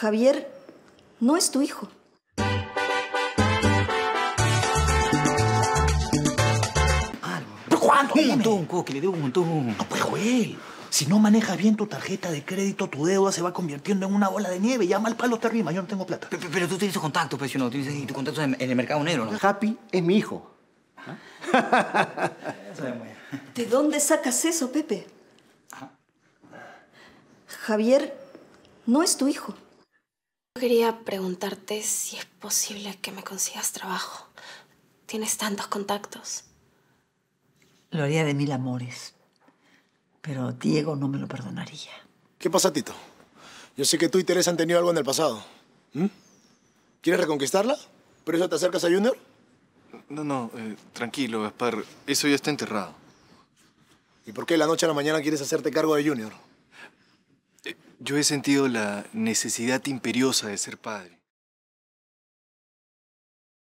Javier no es tu hijo. cuándo? Ah, un montón, Que le debo un montón. No, pues, Joel, si no manejas bien tu tarjeta de crédito, tu deuda se va convirtiendo en una bola de nieve. Llama al palo, te rima, yo no tengo plata. Pero, pero tú tienes contacto, pero pues, si no, tienes tu contacto en, en, el mercado negro, ¿no? Happy es mi hijo. ¿De dónde sacas eso, Pepe? Javier no es tu hijo. Quería preguntarte si es posible que me consigas trabajo. Tienes tantos contactos. Lo haría de mil amores, pero Diego no me lo perdonaría. ¿Qué pasa, Tito? Yo sé que tú y Teresa han tenido algo en el pasado. ¿Mm? ¿Quieres reconquistarla? ¿Por eso te acercas a Junior? No, no, eh, tranquilo, Gaspar. Eso ya está enterrado. ¿Y por qué la noche a la mañana quieres hacerte cargo de Junior? Yo he sentido la necesidad imperiosa de ser padre.